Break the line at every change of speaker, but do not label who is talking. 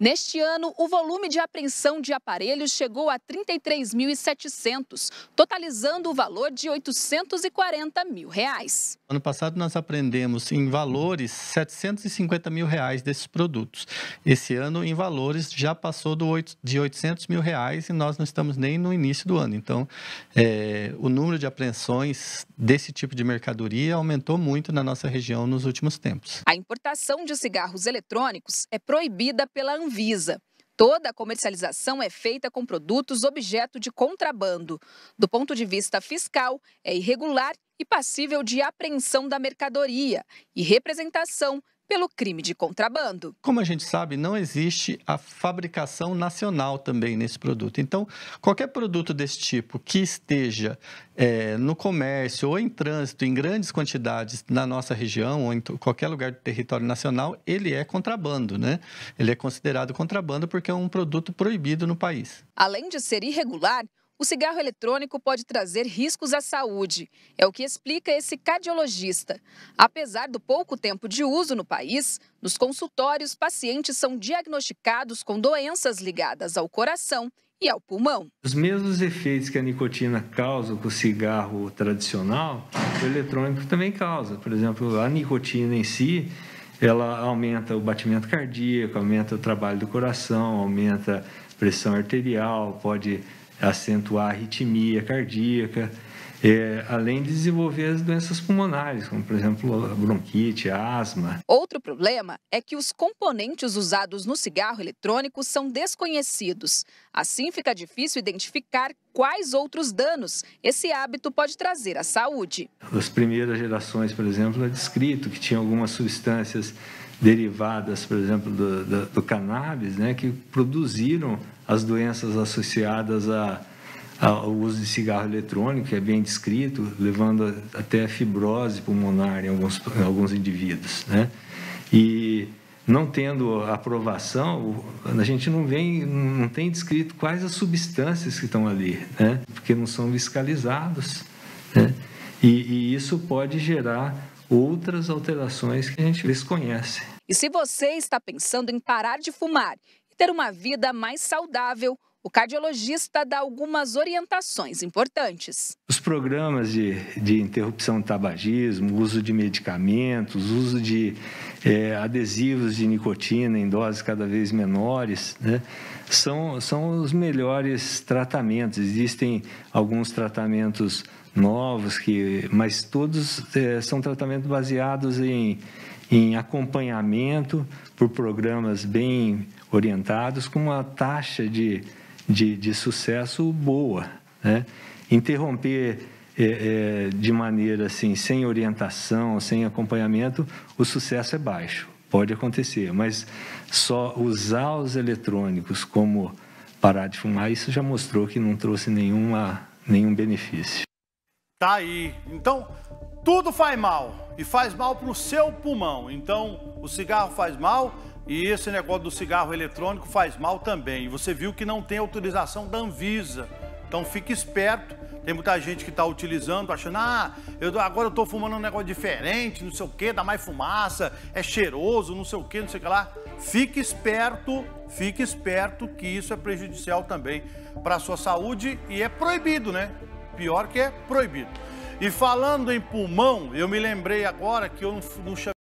Neste ano, o volume de apreensão de aparelhos chegou a 33.700, totalizando o valor de 840 mil reais.
Ano passado, nós apreendemos em valores 750 mil reais desses produtos. Esse ano, em valores, já passou do 8, de 800 mil reais e nós não estamos nem no início do ano. Então, é, o número de apreensões desse tipo de mercadoria aumentou muito na nossa região nos últimos tempos.
A importação de cigarros eletrônicos é proibida pela Anvisa Anvisa. Toda a comercialização é feita com produtos objeto de contrabando. Do ponto de vista fiscal, é irregular e passível de apreensão da mercadoria e representação pelo crime de contrabando.
Como a gente sabe, não existe a fabricação nacional também nesse produto. Então, qualquer produto desse tipo que esteja é, no comércio ou em trânsito em grandes quantidades na nossa região ou em qualquer lugar do território nacional, ele é contrabando, né? Ele é considerado contrabando porque é um produto proibido no país.
Além de ser irregular, o cigarro eletrônico pode trazer riscos à saúde, é o que explica esse cardiologista. Apesar do pouco tempo de uso no país, nos consultórios, pacientes são diagnosticados com doenças ligadas ao coração e ao pulmão.
Os mesmos efeitos que a nicotina causa com o cigarro tradicional, o eletrônico também causa. Por exemplo, a nicotina em si, ela aumenta o batimento cardíaco, aumenta o trabalho do coração, aumenta a pressão arterial, pode acentuar a arritmia cardíaca, é, além de desenvolver as doenças pulmonares, como por exemplo bronquite, asma.
Outro problema é que os componentes usados no cigarro eletrônico são desconhecidos. Assim fica difícil identificar quais outros danos esse hábito pode trazer à saúde.
As primeiras gerações, por exemplo, é descrito que tinha algumas substâncias derivadas, por exemplo, do, do, do cannabis, né, que produziram as doenças associadas a, ao uso de cigarro eletrônico, que é bem descrito, levando até a fibrose pulmonar em alguns, em alguns indivíduos. Né? E não tendo aprovação, a gente não, vem, não tem descrito quais as substâncias que estão ali, né? porque não são fiscalizados. Né? E, e isso pode gerar outras alterações que a gente desconhece.
E se você está pensando em parar de fumar e ter uma vida mais saudável, o cardiologista dá algumas orientações importantes.
Os programas de, de interrupção do tabagismo, uso de medicamentos, uso de é, adesivos de nicotina em doses cada vez menores, né? são, são os melhores tratamentos. Existem alguns tratamentos novos, que, mas todos é, são tratamentos baseados em, em acompanhamento por programas bem orientados, com uma taxa de, de, de sucesso boa. Né? Interromper é, é, de maneira assim, sem orientação, sem acompanhamento, o sucesso é baixo. Pode acontecer, mas só usar os eletrônicos como parar de fumar, isso já mostrou que não trouxe nenhuma, nenhum benefício.
Tá aí. Então, tudo faz mal e faz mal para o seu pulmão. Então, o cigarro faz mal e esse negócio do cigarro eletrônico faz mal também. E você viu que não tem autorização da Anvisa. Então, fique esperto tem muita gente que está utilizando, achando, ah, eu, agora eu estou fumando um negócio diferente, não sei o que, dá mais fumaça, é cheiroso, não sei o que, não sei o que lá. Fique esperto, fique esperto que isso é prejudicial também para a sua saúde e é proibido, né? Pior que é proibido. E falando em pulmão, eu me lembrei agora que eu não, não chamei.